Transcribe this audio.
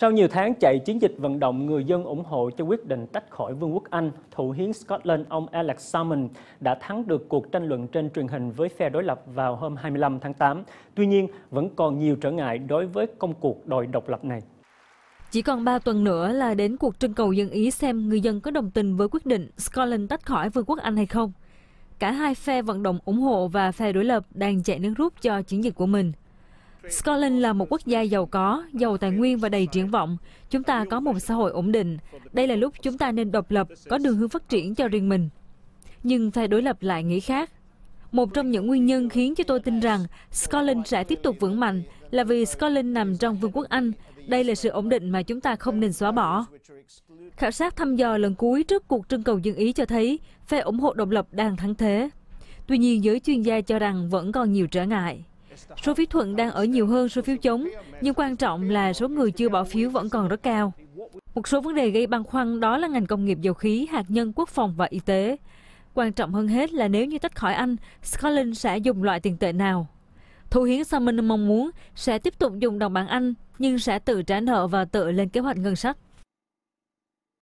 Sau nhiều tháng chạy chiến dịch vận động người dân ủng hộ cho quyết định tách khỏi Vương quốc Anh, thủ hiến Scotland ông Alex Salmond đã thắng được cuộc tranh luận trên truyền hình với phe đối lập vào hôm 25 tháng 8. Tuy nhiên, vẫn còn nhiều trở ngại đối với công cuộc đòi độc lập này. Chỉ còn 3 tuần nữa là đến cuộc trưng cầu dân Ý xem người dân có đồng tình với quyết định Scotland tách khỏi Vương quốc Anh hay không. Cả hai phe vận động ủng hộ và phe đối lập đang chạy nước rút cho chiến dịch của mình. Scotland là một quốc gia giàu có, giàu tài nguyên và đầy triển vọng. Chúng ta có một xã hội ổn định. Đây là lúc chúng ta nên độc lập, có đường hướng phát triển cho riêng mình. Nhưng phe đối lập lại nghĩ khác. Một trong những nguyên nhân khiến cho tôi tin rằng Scotland sẽ tiếp tục vững mạnh là vì Scotland nằm trong Vương quốc Anh. Đây là sự ổn định mà chúng ta không nên xóa bỏ. Khảo sát thăm dò lần cuối trước cuộc trưng cầu dân ý cho thấy phe ủng hộ độc lập đang thắng thế. Tuy nhiên, giới chuyên gia cho rằng vẫn còn nhiều trở ngại. Số phiếu thuận đang ở nhiều hơn số phiếu chống, nhưng quan trọng là số người chưa bỏ phiếu vẫn còn rất cao. Một số vấn đề gây băn khoăn đó là ngành công nghiệp dầu khí, hạt nhân, quốc phòng và y tế. Quan trọng hơn hết là nếu như tách khỏi Anh, Scotland sẽ dùng loại tiền tệ nào. Thủ hiến Simon mong muốn sẽ tiếp tục dùng đồng bảng Anh nhưng sẽ tự trả nợ và tự lên kế hoạch ngân sách.